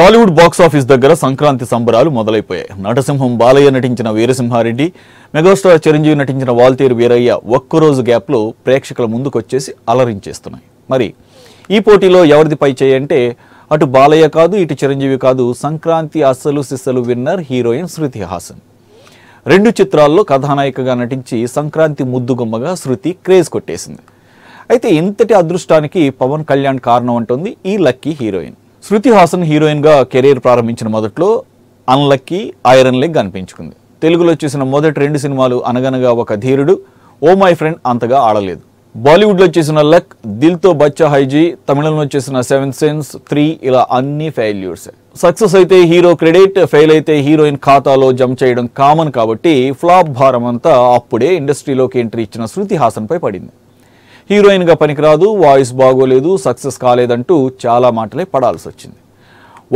Tollywood box office దగ్గర సంక్రాంతి సంబరాలు మొదలైపోయాయి నటసింహం బాలయ్య నటించిన వీరసింహారెడ్డి మెగాస్టార్ చిరంజీవి నటించిన వాల్తేరు వీరయ్య ఒక్కరోజు గ్యాప్లో ప్రేక్షకుల ముందుకొచ్చేసి అలరించేస్తున్నాయి మరి ఈ పోటీలో ఎవరిది పై చేయంటే అటు బాలయ్య కాదు ఇటు చిరంజీవి కాదు సంక్రాంతి అస్సలు సిస్సలు విన్నర్ హీరోయిన్ శృతి హాసన్ రెండు చిత్రాల్లో కథానాయికగా నటించి సంక్రాంతి ముద్దుగుమ్మగా శృతి క్రేజ్ కొట్టేసింది అయితే ఇంతటి అదృష్టానికి పవన్ కళ్యాణ్ కారణం అంటుంది ఈ లక్కీ హీరోయిన్ శృతి హాసన్ హీరోయిన్గా కెరీర్ ప్రారంభించిన మొదట్లో అన్లక్కీ ఐరన్ లెగ్ అనిపించుకుంది తెలుగులో చేసిన మొదటి రెండు సినిమాలు అనగనగా ఒక ధీరుడు ఓ మై ఫ్రెండ్ అంతగా ఆడలేదు బాలీవుడ్లో చేసిన లక్ దిల్తో బచ్చా హైజీ తమిళంలో చేసిన సెవెన్ సెన్స్ త్రీ ఇలా అన్ని ఫెయిల్యూర్స్ సక్సెస్ అయితే హీరో క్రెడిట్ ఫెయిల్ అయితే హీరోయిన్ ఖాతాలో జంప్ చేయడం కామన్ కాబట్టి ఫ్లాప్ భారం అంతా అప్పుడే ఇండస్ట్రీలోకి ఎంట్రీ ఇచ్చిన శృతి హాసన్పై పడింది హీరోయిన్గా పనికిరాదు వాయిస్ బాగోలేదు సక్సెస్ కాలేదంటూ చాలా మాటలే పడాల్సి వచ్చింది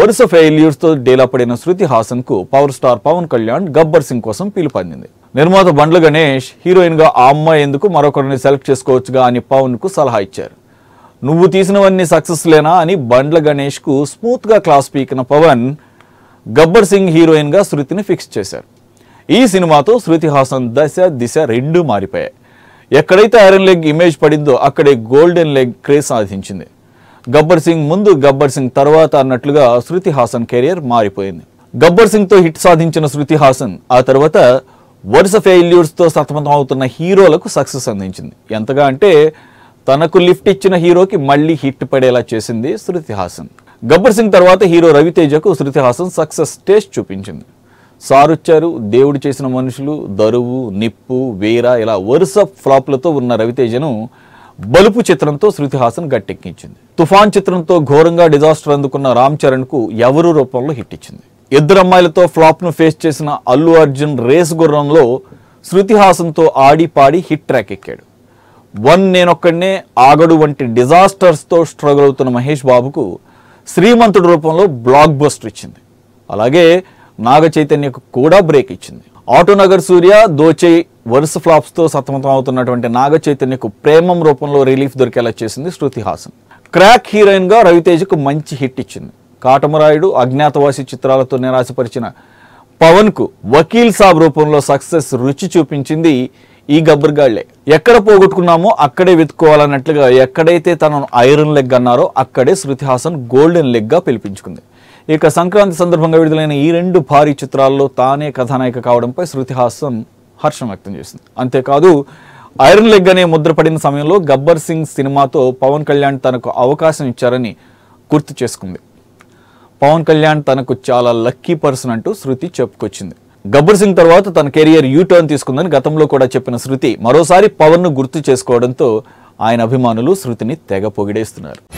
వరుస ఫెయిల్యూర్స్తో డేలా పడిన శృతి హాసన్కు పవర్ స్టార్ పవన్ కళ్యాణ్ గబ్బర్ సింగ్ కోసం పిలుపొందింది నిర్మాత బండ్ల గణేష్ హీరోయిన్గా ఆ అమ్మాయి ఎందుకు మరొకరిని సెలెక్ట్ చేసుకోవచ్చుగా అని పవన్కు సలహా ఇచ్చారు నువ్వు తీసినవన్నీ సక్సెస్ లేనా అని బండ్ల గణేష్కు స్మూత్గా క్లాస్ పీకిన పవన్ గబ్బర్ సింగ్ హీరోయిన్గా శృతిని ఫిక్స్ చేశారు ఈ సినిమాతో శృతి హాసన్ దశ దిశ రెండు మారిపోయాయి ఎక్కడైతే ఐరన్ లెగ్ ఇమేజ్ పడిందో అక్కడే గోల్డెన్ లెగ్ క్రేజ్ సాధించింది గబ్బర్ సింగ్ ముందు గబ్బర్ సింగ్ తర్వాత అన్నట్లుగా శృతి హాసన్ కెరియర్ మారిపోయింది గబ్బర్ సింగ్తో హిట్ సాధించిన శృతి హాసన్ ఆ తర్వాత వరుస ఫెయిల్యూర్స్తో సతమతం అవుతున్న హీరోలకు సక్సెస్ అందించింది ఎంతగా అంటే తనకు లిఫ్ట్ ఇచ్చిన హీరోకి మళ్ళీ హిట్ పడేలా చేసింది శృతి హాసన్ గబ్బర్ సింగ్ తర్వాత హీరో రవితేజకు శృతి హాసన్ సక్సెస్ టేస్ట్ చూపించింది సారుచ్చారు దేవుడు చేసిన మనుషులు దరువు నిప్పు వీర ఇలా వరుస ఫ్లాప్లతో ఉన్న రవితేజను బలుపు చిత్రంతో శృతి హాసన్ గట్టెక్కించింది తుఫాన్ చిత్రంతో ఘోరంగా డిజాస్టర్ అందుకున్న రామ్ చరణ్కు ఎవరు రూపంలో హిట్ ఇచ్చింది ఇద్దరు అమ్మాయిలతో ఫ్లాప్ను ఫేస్ చేసిన అల్లు అర్జున్ రేస్ గుర్రంలో శృతి హాసన్తో ఆడి పాడి హిట్ ట్రాక్ ఎక్కాడు వన్ నేనొక్కడనే ఆగడు వంటి డిజాస్టర్స్తో స్ట్రగుల్ అవుతున్న మహేష్ బాబుకు శ్రీమంతుడి రూపంలో బ్లాక్ బస్టర్ ఇచ్చింది అలాగే నాగ చైతన్యకు కూడా బ్రేక్ ఇచ్చింది ఆటోనగర్ సూర్య దోచే వరుస ఫ్లాప్స్తో సతమతం అవుతున్నటువంటి నాగ చైతన్యకు ప్రేమం రూపంలో రిలీఫ్ దొరికేలా చేసింది శృతి హాసన్ క్రాక్ హీరోయిన్గా రవితేజకు మంచి హిట్ ఇచ్చింది కాటమరాయుడు అజ్ఞాతవాసి చిత్రాలతో నిరాశపరిచిన పవన్కు వకీల్ సాబ్ రూపంలో సక్సెస్ రుచి చూపించింది ఈ గబ్బర్గాళ్లే ఎక్కడ పోగొట్టుకున్నామో అక్కడే వెతుక్కోవాలన్నట్లుగా ఎక్కడైతే తనను ఐరన్ లెగ్ అన్నారో అక్కడే శృతి హాసన్ గోల్డెన్ లెగ్గా పిలిపించుకుంది ఇక సంక్రాంతి సందర్భంగా విడుదలైన ఈ రెండు భారీ చిత్రాల్లో తానే కథానాయిక కావడంపై శృతిహాసం హర్షం వ్యక్తం చేసింది అంతేకాదు ఐరన్ లెగ్ అనే ముద్రపడిన సమయంలో గబ్బర్ సింగ్ సినిమాతో పవన్ కళ్యాణ్ తనకు అవకాశం ఇచ్చారని గుర్తు చేసుకుంది పవన్ కళ్యాణ్ తనకు చాలా లక్కీ పర్సన్ అంటూ శృతి చెప్పుకొచ్చింది గబ్బర్ సింగ్ తర్వాత తన కెరియర్ యూ టర్న్ తీసుకుందని గతంలో కూడా చెప్పిన శృతి మరోసారి పవన్ను గుర్తు చేసుకోవడంతో ఆయన అభిమానులు శృతిని తెగ పొగిడేస్తున్నారు